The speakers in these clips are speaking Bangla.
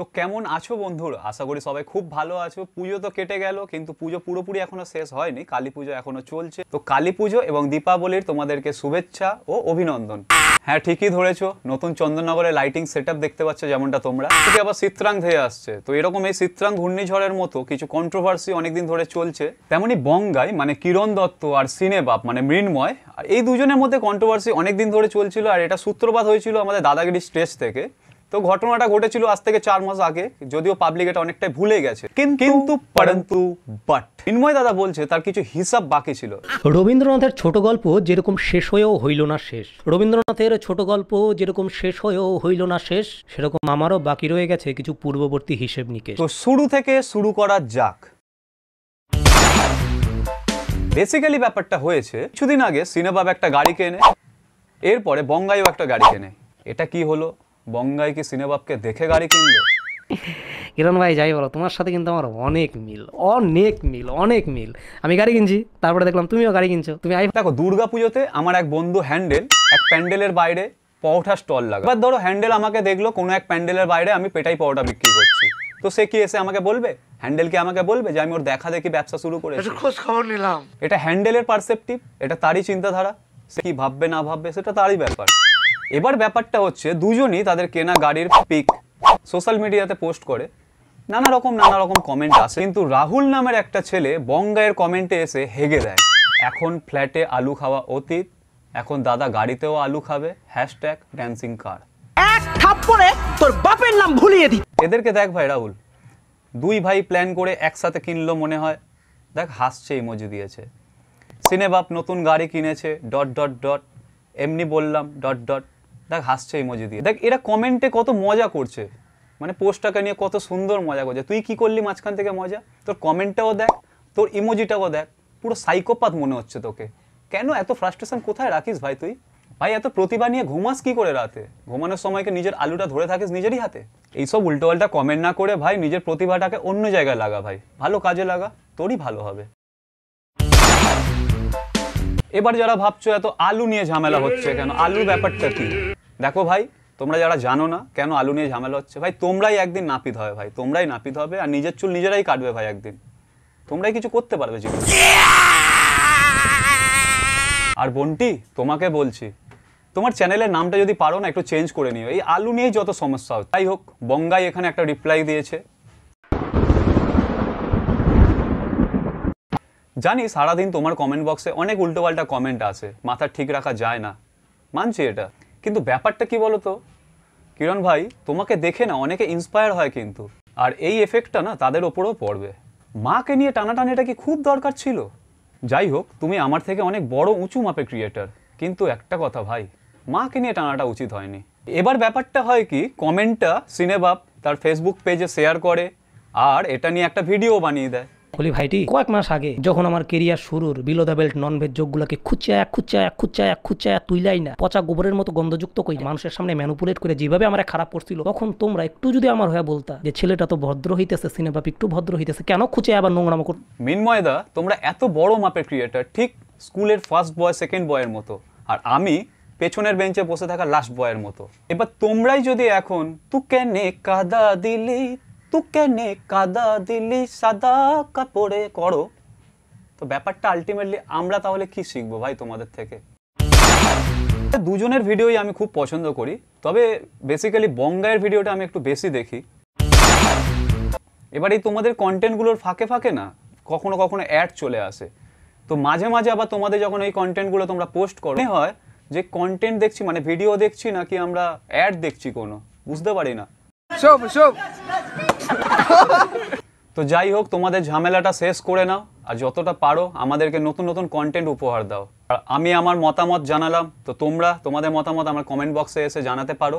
তো কেমন আছো বন্ধুর আশা করি সবাই খুব ভালো আছো পুজো তো কেটে গেল কিন্তু পুজো পুরোপুরি এখনো শেষ হয়নি কালী পুজো এখনো চলছে তো কালী পুজো এবং দীপাবলির তোমাদেরকে শুভেচ্ছা ও অভিনন্দন হ্যাঁ ঠিকই ধরেছো নতুন চন্দননগরের লাইটিং সেট দেখতে পাচ্ছ যেমনটা তোমরা থেকে আবার চিত্রাং ধেয়ে আসছে তো এরকম এই চিত্রাং ঘূর্ণিঝড়ের মতো কিছু কন্ট্রোভার্সি অনেকদিন ধরে চলছে তেমনি বঙ্গায় মানে কিরণ দত্ত আর সিনেবাপ মানে মৃন্ময় আর এই দুজনের মধ্যে কন্ট্রোভার্সি অনেকদিন ধরে চলছিল আর এটা সূত্রপাত হয়েছিল আমাদের দাদাগিরি স্টেজ থেকে তো ঘটনাটা ঘটেছিল আজ থেকে চার মাস আগে যদিও পাবলিক এটা অনেকটাই ভুলে গেছে কিন্তু পরন্তু বাট ইনময় দাদা বলছে তার কিছু হিসাব বাকি ছিল রবীন্দ্রনাথের ছোট গল্প যেরকম শেষ হয়েও হইল না শেষ রবীন্দ্রনাথের ছোট গল্প যেরকম শেষ হয়েও হইল না শেষ সেরকম আমারও বাকি রয়ে গেছে কিছু পূর্ববর্তী হিসেব নিকে তো শুরু থেকে শুরু করা যাক বেসিক্যালি ব্যাপারটা হয়েছে কিছুদিন আগে সিনেবাব একটা গাড়ি কেনে এরপরে বঙ্গাইও একটা গাড়ি কেনে এটা কি হলো বঙ্গাই কি সিনেবাবকে দেখে গাড়ি কিনবে কিরণ ভাই যাই বলো তোমার সাথে কিন্তু আমার অনেক মিল অনেক মিল অনেক মিল আমি গাড়ি কিনছি তারপরে দেখলাম তুমিও গাড়ি কিনছো তুমি আই দেখো দুর্গা পুজোতে আমার এক বন্ধু হ্যান্ডেল এক প্যান্ডেলের বাইরে পরোটা স্টল লাগে এবার ধরো হ্যান্ডেল আমাকে দেখলো কোনো এক প্যান্ডেলের বাইরে আমি পেটাই পরোটা বিক্রি করছি তো সে কি এসে আমাকে বলবে হ্যান্ডেল কি আমাকে বলবে যে আমি ওর দেখা দেখি ব্যবসা শুরু করে খোঁজ খবর নিলাম এটা হ্যান্ডেলের পারসেপটিভ এটা তারই চিন্তাধারা সে কি ভাববে না ভাববে সেটা তারই ব্যাপার এবার ব্যাপারটা হচ্ছে দুজনই তাদের কেনা গাড়ির পিক সোশ্যাল মিডিয়াতে পোস্ট করে নানা রকম নানা রকম কমেন্ট আসে কিন্তু রাহুল নামের একটা ছেলে বঙ্গায়ের কমেন্টে এসে হেগে দেয় এখন ফ্ল্যাটে আলু খাওয়া অতীত এখন দাদা গাড়িতেও আলু খাবে হ্যাশট্যাগ ড্যান্সিং কার এক থাপ্পড়ে তোর বাপের নাম ভুলিয়ে দি এদেরকে দেখ ভাই রাহুল দুই ভাই প্ল্যান করে একসাথে কিনলো মনে হয় দেখ হাসছে ইমোজি দিয়েছে সিনেবাপ নতুন গাড়ি কিনেছে ডট ডট ডট এমনি বললাম ডট ডট দেখ হাসছে ইমোজি দিয়ে দেখ এরা কমেন্টে কত মজা করছে মানে পোস্টটাকে নিয়ে কত সুন্দর মজা করছে তুই কি করলি মাঝখান থেকে মজা তোর কমেন্টটাও দেখ তোর ইমোজিটাও দেখ পুরো সাইকোপাত মনে হচ্ছে তোকে কেন এত ফ্রাস্ট্রেশন কোথায় রাখিস ভাই তুই ভাই এত প্রতিভা নিয়ে ঘুমাস কি করে রাতে ঘুমানোর সময়কে নিজের আলুটা ধরে থাকিস নিজেরই হাতে এইসব উল্টোপাল্টা কমেন্ট না করে ভাই নিজের প্রতিভাটাকে অন্য জায়গায় লাগা ভাই ভালো কাজে লাগা তোরই ভালো হবে এবার যারা ভাবছো এত আলু নিয়ে ঝামেলা হচ্ছে কেন আলু ব্যাপারটা কি দেখো ভাই তোমরা যারা জানো না কেন আলু নিয়ে ঝামেলা হচ্ছে ভাই তোমরাই একদিন নাপিত হবে ভাই তোমরাই নাপিত হবে আর নিজের চুল নিজেরাই কাটবে ভাই একদিন তোমরাই কিছু করতে পারবে আর বোনটি তোমাকে বলছি তোমার চ্যানেলের নামটা যদি পারো না একটু চেঞ্জ করে নিও এই আলু নিয়েই যত সমস্যা হচ্ছে তাই হোক বঙ্গাই এখানে একটা রিপ্লাই দিয়েছে জানি সারাদিন তোমার কমেন্ট বক্সে অনেক উল্টোপাল্টা কমেন্ট আছে মাথা ঠিক রাখা যায় না মানছি এটা কিন্তু ব্যাপারটা কি বলতো কিরণ ভাই তোমাকে দেখে না অনেকে ইন্সপায়ার হয় কিন্তু আর এই এফেক্টটা না তাদের ওপরেও পড়বে মাকে নিয়ে টানাটানিটা কি খুব দরকার ছিল যাই হোক তুমি আমার থেকে অনেক বড় উঁচু মাপে ক্রিয়েটার কিন্তু একটা কথা ভাই মাকে নিয়ে টানাটা উচিত হয়নি এবার ব্যাপারটা হয় কি কমেন্টটা সিনেবাপ তার ফেসবুক পেজে শেয়ার করে আর এটা নিয়ে একটা ভিডিও বানিয়ে দেয় বলি ভাইটি কয়েক মাস আগে যখন আমার কেরিয়ার শুরুর below the belt non veg যোগগুলোকে খুচায়া খুচায়া খুচায়া খুচায়া তুইলাই না পচা গোবরের মতো গন্ধযুক্ত কই মানুষের সামনে ম্যানুপুলেট করে যেভাবে আমার খারাপ করছিল তখন তোমরা একটু যদি আমার হয়ে বলতা যে ছেলেটা তো ভদ্র হইতেছে সিনেমা একটু ভদ্র হইতেছে কেন খুঁচে আবার নোংরামো কর মিনময়দা তোমরা এত বড় মাপের ক্রিয়েটার ঠিক স্কুলের ফার্স্ট বয় সেকেন্ড বয়ের মতো আর আমি পেছনের বেঞ্চে বসে থাকা লাস্ট বয়ের মতো এবার তোমরাই যদি এখন তু কেনে কাদা দিলি তু কেনে কাদা দিলি সাদা কাপড়ে করো তো ব্যাপারটা আলটিমেটলি আমরা তাহলে কি শিখবো ভাই তোমাদের থেকে দুজনের ভিডিওই আমি খুব পছন্দ করি তবে বেসিক্যালি বঙ্গায়ের ভিডিওটা আমি একটু বেশি দেখি এবার এই তোমাদের কন্টেন্টগুলোর ফাঁকে ফাঁকে না কখনো কখনো অ্যাড চলে আসে তো মাঝে মাঝে আবার তোমাদের যখন এই কন্টেন্টগুলো তোমরা পোস্ট করো হয় যে কন্টেন্ট দেখছি মানে ভিডিও দেখছি নাকি আমরা অ্যাড দেখছি কোনো বুঝতে পারি না সব সব তো যাই হোক তোমাদের ঝামেলাটা শেষ করে নাও আর যতটা পারো আমাদেরকে নতুন নতুন কন্টেন্ট উপহার দাও আর আমি আমার মতামত জানালাম তো তোমরা তোমাদের মতামত আমার কমেন্ট বক্সে এসে জানাতে পারো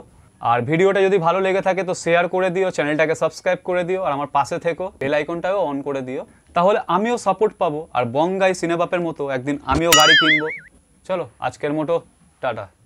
আর ভিডিওটা যদি ভালো লেগে থাকে তো শেয়ার করে দিও চ্যানেলটাকে সাবস্ক্রাইব করে দিও আর আমার পাশে থেকো বেল আইকনটাও অন করে দিও তাহলে আমিও সাপোর্ট পাবো আর বঙ্গাই সিনেবাপের মতো একদিন আমিও গাড়ি কিনবো চলো আজকের মতো টাটা